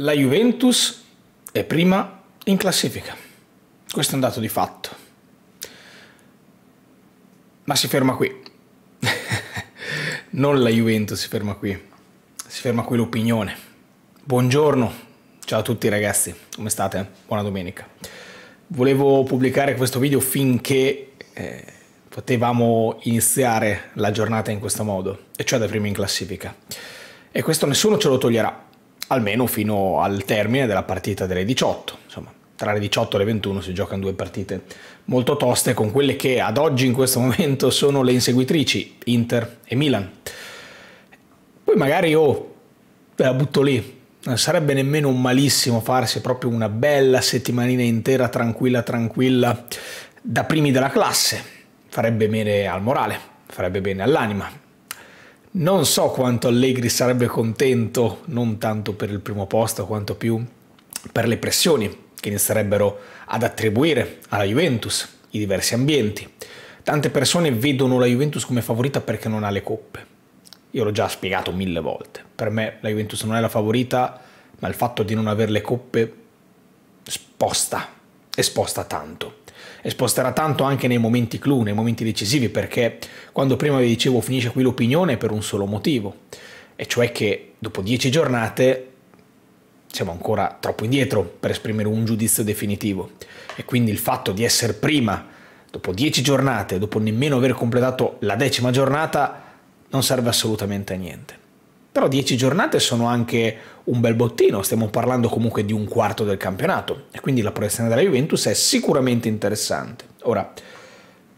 la Juventus è prima in classifica. Questo è un dato di fatto. Ma si ferma qui. non la Juventus si ferma qui. Si ferma qui l'opinione. Buongiorno. Ciao a tutti ragazzi. Come state? Buona domenica. Volevo pubblicare questo video finché eh, potevamo iniziare la giornata in questo modo, e cioè da prima in classifica. E questo nessuno ce lo toglierà almeno fino al termine della partita delle 18. Insomma, tra le 18 e le 21 si giocano due partite molto toste con quelle che ad oggi in questo momento sono le inseguitrici, Inter e Milan. Poi magari io ve la butto lì, non sarebbe nemmeno un malissimo farsi proprio una bella settimanina intera tranquilla tranquilla da primi della classe, farebbe bene al morale, farebbe bene all'anima, non so quanto Allegri sarebbe contento, non tanto per il primo posto quanto più per le pressioni che inizierebbero ad attribuire alla Juventus i diversi ambienti. Tante persone vedono la Juventus come favorita perché non ha le coppe. Io l'ho già spiegato mille volte. Per me la Juventus non è la favorita, ma il fatto di non avere le coppe sposta e sposta tanto e sposterà tanto anche nei momenti clou, nei momenti decisivi, perché quando prima vi dicevo finisce qui l'opinione è per un solo motivo, e cioè che dopo dieci giornate siamo ancora troppo indietro per esprimere un giudizio definitivo e quindi il fatto di essere prima dopo dieci giornate, dopo nemmeno aver completato la decima giornata, non serve assolutamente a niente. Però 10 giornate sono anche un bel bottino, stiamo parlando comunque di un quarto del campionato e quindi la proiezione della Juventus è sicuramente interessante. Ora,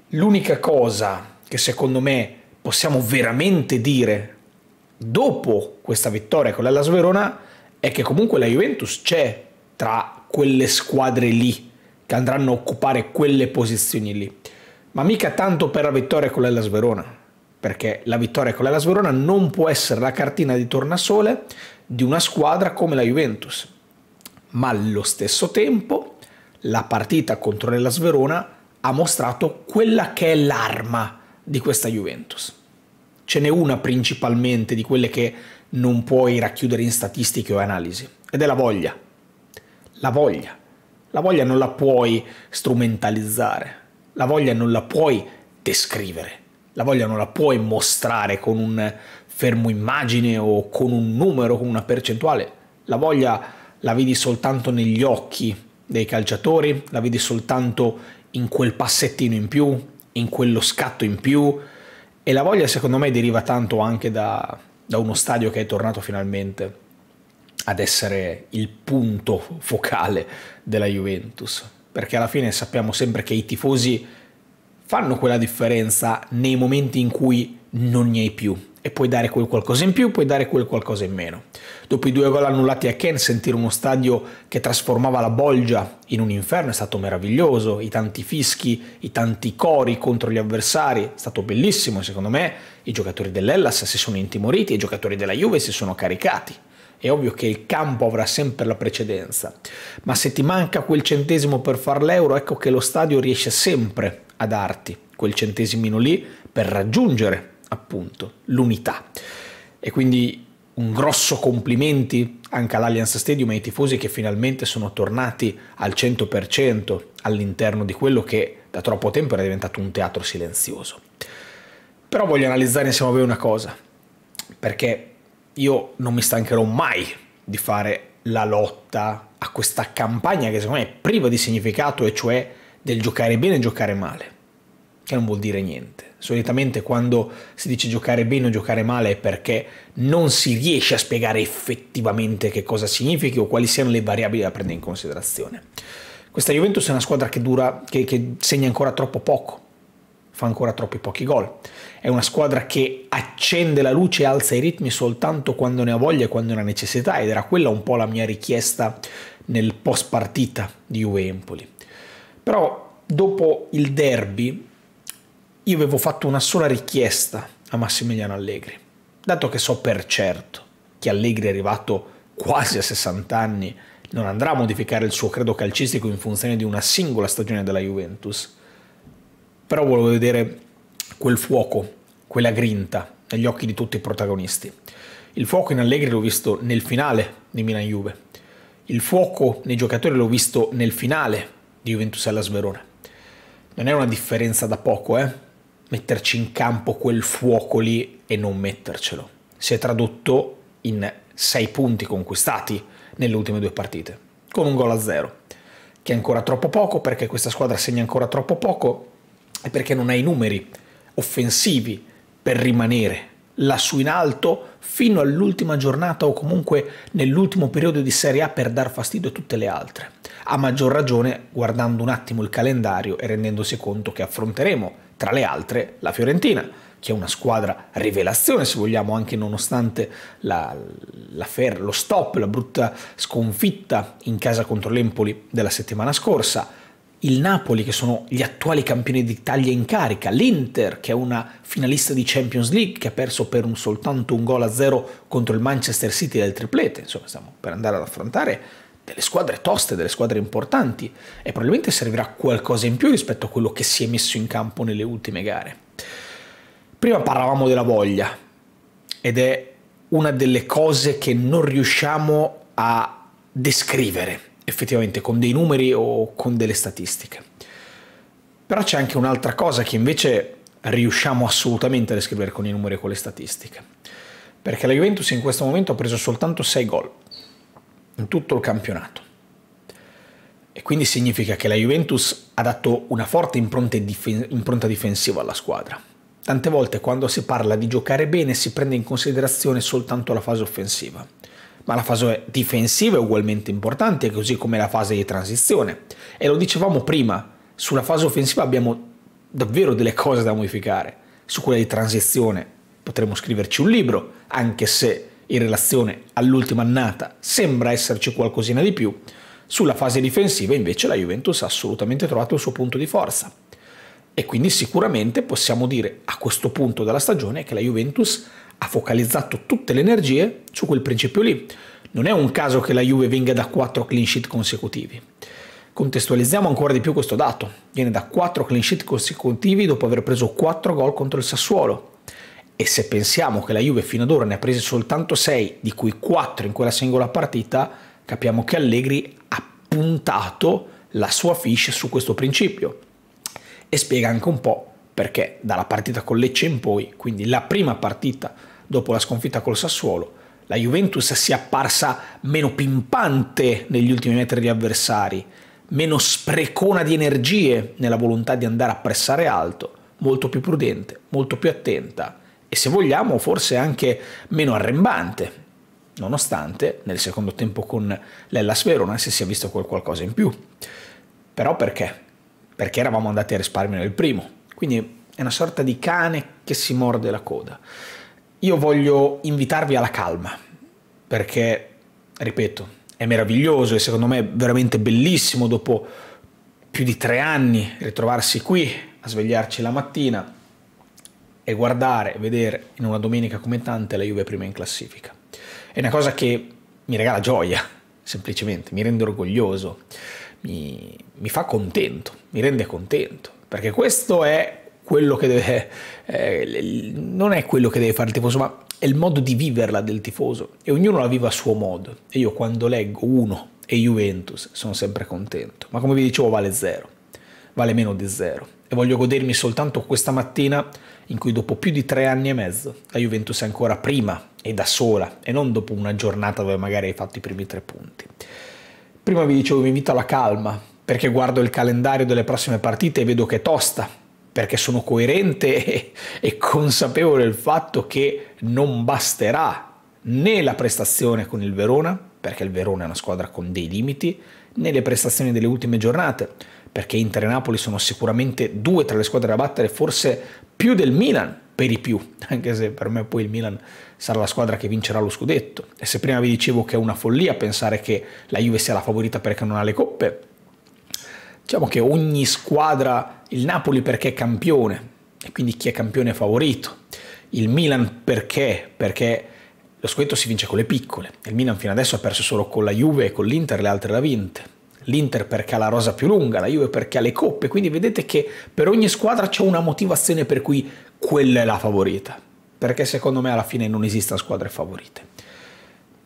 l'unica cosa che secondo me possiamo veramente dire dopo questa vittoria con l'Ellas Verona è che comunque la Juventus c'è tra quelle squadre lì che andranno a occupare quelle posizioni lì, ma mica tanto per la vittoria con l'Ellas Verona perché la vittoria con la Las Verona non può essere la cartina di tornasole di una squadra come la Juventus. Ma allo stesso tempo la partita contro la Sverona ha mostrato quella che è l'arma di questa Juventus. Ce n'è una principalmente di quelle che non puoi racchiudere in statistiche o analisi, ed è la voglia. La voglia. La voglia non la puoi strumentalizzare, la voglia non la puoi descrivere la voglia non la puoi mostrare con un fermo immagine o con un numero, con una percentuale, la voglia la vedi soltanto negli occhi dei calciatori, la vedi soltanto in quel passettino in più, in quello scatto in più e la voglia secondo me deriva tanto anche da, da uno stadio che è tornato finalmente ad essere il punto focale della Juventus, perché alla fine sappiamo sempre che i tifosi fanno quella differenza nei momenti in cui non ne hai più e puoi dare quel qualcosa in più, puoi dare quel qualcosa in meno. Dopo i due gol annullati a Ken, sentire uno stadio che trasformava la Bolgia in un inferno è stato meraviglioso, i tanti fischi, i tanti cori contro gli avversari, è stato bellissimo secondo me, i giocatori dell'Ellas si sono intimoriti, i giocatori della Juve si sono caricati. È ovvio che il campo avrà sempre la precedenza, ma se ti manca quel centesimo per far l'euro, ecco che lo stadio riesce sempre a darti quel centesimino lì per raggiungere appunto l'unità. E quindi un grosso complimenti anche all'Allianz Stadium e ai tifosi che finalmente sono tornati al 100% all'interno di quello che da troppo tempo era diventato un teatro silenzioso. Però voglio analizzare insieme a voi una cosa, perché io non mi stancherò mai di fare la lotta a questa campagna che secondo me è priva di significato e cioè del giocare bene e giocare male, che non vuol dire niente. Solitamente quando si dice giocare bene o giocare male è perché non si riesce a spiegare effettivamente che cosa significhi o quali siano le variabili da prendere in considerazione. Questa Juventus è una squadra che, dura, che, che segna ancora troppo poco, fa ancora troppi pochi gol. È una squadra che accende la luce e alza i ritmi soltanto quando ne ha voglia e quando ne ha necessità ed era quella un po' la mia richiesta nel post partita di Juve Empoli. Però dopo il derby io avevo fatto una sola richiesta a Massimiliano Allegri, dato che so per certo che Allegri è arrivato quasi a 60 anni, non andrà a modificare il suo credo calcistico in funzione di una singola stagione della Juventus. Però volevo vedere quel fuoco, quella grinta negli occhi di tutti i protagonisti. Il fuoco in Allegri l'ho visto nel finale di Milan Juve. Il fuoco nei giocatori l'ho visto nel finale di Juventus alla Sverona. Non è una differenza da poco, eh? Metterci in campo quel fuoco lì e non mettercelo. Si è tradotto in sei punti conquistati nelle ultime due partite, con un gol a zero, che è ancora troppo poco perché questa squadra segna ancora troppo poco e perché non ha i numeri offensivi per rimanere lassù in alto fino all'ultima giornata o comunque nell'ultimo periodo di Serie A per dar fastidio a tutte le altre a maggior ragione guardando un attimo il calendario e rendendosi conto che affronteremo, tra le altre, la Fiorentina, che è una squadra rivelazione, se vogliamo, anche nonostante la, la fer, lo stop, la brutta sconfitta in casa contro l'Empoli della settimana scorsa. Il Napoli, che sono gli attuali campioni d'Italia in carica, l'Inter, che è una finalista di Champions League, che ha perso per un soltanto un gol a zero contro il Manchester City del triplete. Insomma, stiamo per andare ad affrontare delle squadre toste, delle squadre importanti e probabilmente servirà qualcosa in più rispetto a quello che si è messo in campo nelle ultime gare. Prima parlavamo della voglia ed è una delle cose che non riusciamo a descrivere effettivamente con dei numeri o con delle statistiche. Però c'è anche un'altra cosa che invece riusciamo assolutamente a descrivere con i numeri e con le statistiche. Perché la Juventus in questo momento ha preso soltanto 6 gol, in tutto il campionato. E quindi significa che la Juventus ha dato una forte impronta, difen impronta difensiva alla squadra. Tante volte quando si parla di giocare bene si prende in considerazione soltanto la fase offensiva, ma la fase difensiva è ugualmente importante, così come la fase di transizione. E lo dicevamo prima, sulla fase offensiva abbiamo davvero delle cose da modificare, su quella di transizione potremmo scriverci un libro, anche se in relazione all'ultima annata sembra esserci qualcosina di più, sulla fase difensiva invece la Juventus ha assolutamente trovato il suo punto di forza. E quindi sicuramente possiamo dire a questo punto della stagione che la Juventus ha focalizzato tutte le energie su quel principio lì. Non è un caso che la Juve venga da 4 clean sheet consecutivi. Contestualizziamo ancora di più questo dato. Viene da 4 clean sheet consecutivi dopo aver preso 4 gol contro il Sassuolo e se pensiamo che la Juve fino ad ora ne ha prese soltanto 6, di cui 4 in quella singola partita, capiamo che Allegri ha puntato la sua fiche su questo principio e spiega anche un po' perché dalla partita con Lecce in poi, quindi la prima partita dopo la sconfitta col Sassuolo, la Juventus si è apparsa meno pimpante negli ultimi metri di avversari, meno sprecona di energie nella volontà di andare a pressare alto, molto più prudente, molto più attenta e se vogliamo forse anche meno arrembante, nonostante nel secondo tempo con l'Ellas Verona si sia visto qualcosa in più. Però perché? Perché eravamo andati a risparmio nel primo, quindi è una sorta di cane che si morde la coda. Io voglio invitarvi alla calma, perché, ripeto, è meraviglioso e secondo me è veramente bellissimo dopo più di tre anni ritrovarsi qui a svegliarci la mattina è guardare, vedere in una domenica come tante la Juve prima in classifica. È una cosa che mi regala gioia, semplicemente, mi rende orgoglioso, mi, mi fa contento, mi rende contento, perché questo è quello che deve, eh, non è quello che deve fare il tifoso, ma è il modo di viverla del tifoso e ognuno la vive a suo modo. E io quando leggo uno e Juventus sono sempre contento, ma come vi dicevo vale zero, vale meno di zero e voglio godermi soltanto questa mattina in cui dopo più di tre anni e mezzo la Juventus è ancora prima e da sola e non dopo una giornata dove magari hai fatto i primi tre punti. Prima vi dicevo vi invito alla calma perché guardo il calendario delle prossime partite e vedo che è tosta, perché sono coerente e, e consapevole del fatto che non basterà né la prestazione con il Verona, perché il Verona è una squadra con dei limiti, né le prestazioni delle ultime giornate perché Inter e Napoli sono sicuramente due tra le squadre da battere, forse più del Milan per i più, anche se per me poi il Milan sarà la squadra che vincerà lo scudetto. E se prima vi dicevo che è una follia pensare che la Juve sia la favorita perché non ha le coppe, diciamo che ogni squadra, il Napoli perché è campione, e quindi chi è campione è favorito, il Milan perché? Perché lo scudetto si vince con le piccole, il Milan fino adesso ha perso solo con la Juve e con l'Inter, le altre l'ha vinte l'Inter perché ha la rosa più lunga, la Juve perché ha le coppe, quindi vedete che per ogni squadra c'è una motivazione per cui quella è la favorita, perché secondo me alla fine non esistono squadre favorite.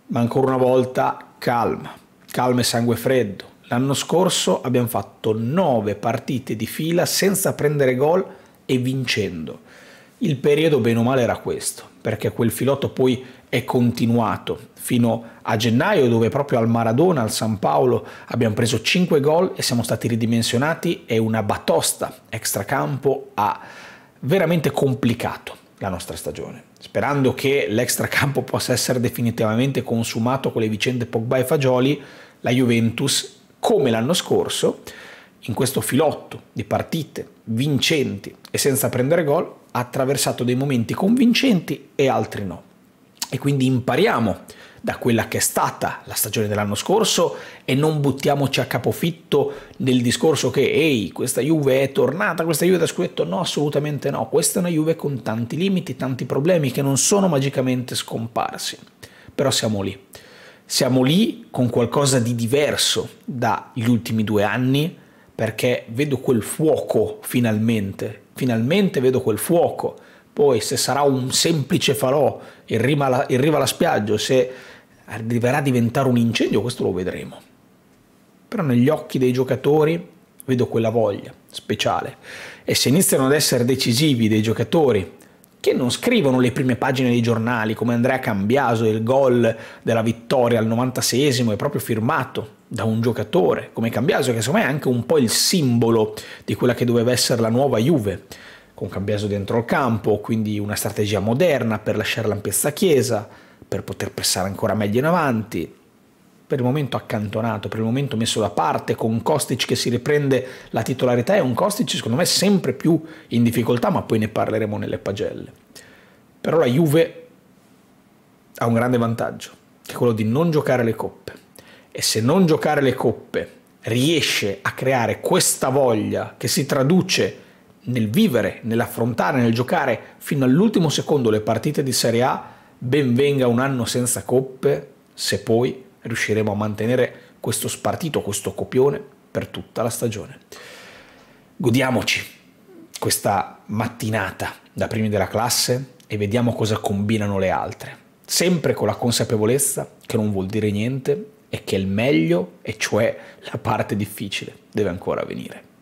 Ma ancora una volta calma, calma e sangue freddo. L'anno scorso abbiamo fatto 9 partite di fila senza prendere gol e vincendo. Il periodo bene o male era questo, perché quel filotto poi è continuato fino a gennaio dove proprio al Maradona, al San Paolo abbiamo preso 5 gol e siamo stati ridimensionati e una batosta extracampo ha veramente complicato la nostra stagione. Sperando che l'extracampo possa essere definitivamente consumato con le vicende Pogba e Fagioli, la Juventus, come l'anno scorso, in questo filotto di partite vincenti e senza prendere gol, ha attraversato dei momenti convincenti e altri no e quindi impariamo da quella che è stata la stagione dell'anno scorso e non buttiamoci a capofitto nel discorso che ehi questa Juve è tornata, questa Juve da scudetto, no assolutamente no, questa è una Juve con tanti limiti, tanti problemi che non sono magicamente scomparsi, però siamo lì, siamo lì con qualcosa di diverso dagli ultimi due anni perché vedo quel fuoco finalmente, finalmente vedo quel fuoco poi se sarà un semplice falò in riva alla, in riva alla spiaggia, se arriverà a diventare un incendio, questo lo vedremo. Però negli occhi dei giocatori vedo quella voglia speciale. E se iniziano ad essere decisivi dei giocatori che non scrivono le prime pagine dei giornali, come Andrea Cambiaso, il gol della vittoria al 96esimo è proprio firmato da un giocatore come Cambiaso, che secondo me è anche un po' il simbolo di quella che doveva essere la nuova Juve con Cambiaso dentro il campo, quindi una strategia moderna per lasciare l'ampiezza chiesa, per poter pressare ancora meglio in avanti. Per il momento accantonato, per il momento messo da parte, con Kostic che si riprende la titolarità è un Kostic secondo me sempre più in difficoltà, ma poi ne parleremo nelle pagelle. Però la Juve ha un grande vantaggio, che è quello di non giocare le coppe. E se non giocare le coppe riesce a creare questa voglia che si traduce nel vivere, nell'affrontare, nel giocare fino all'ultimo secondo le partite di Serie A, ben venga un anno senza coppe se poi riusciremo a mantenere questo spartito, questo copione per tutta la stagione. Godiamoci questa mattinata da primi della classe e vediamo cosa combinano le altre, sempre con la consapevolezza che non vuol dire niente e che il meglio, e cioè la parte difficile, deve ancora venire.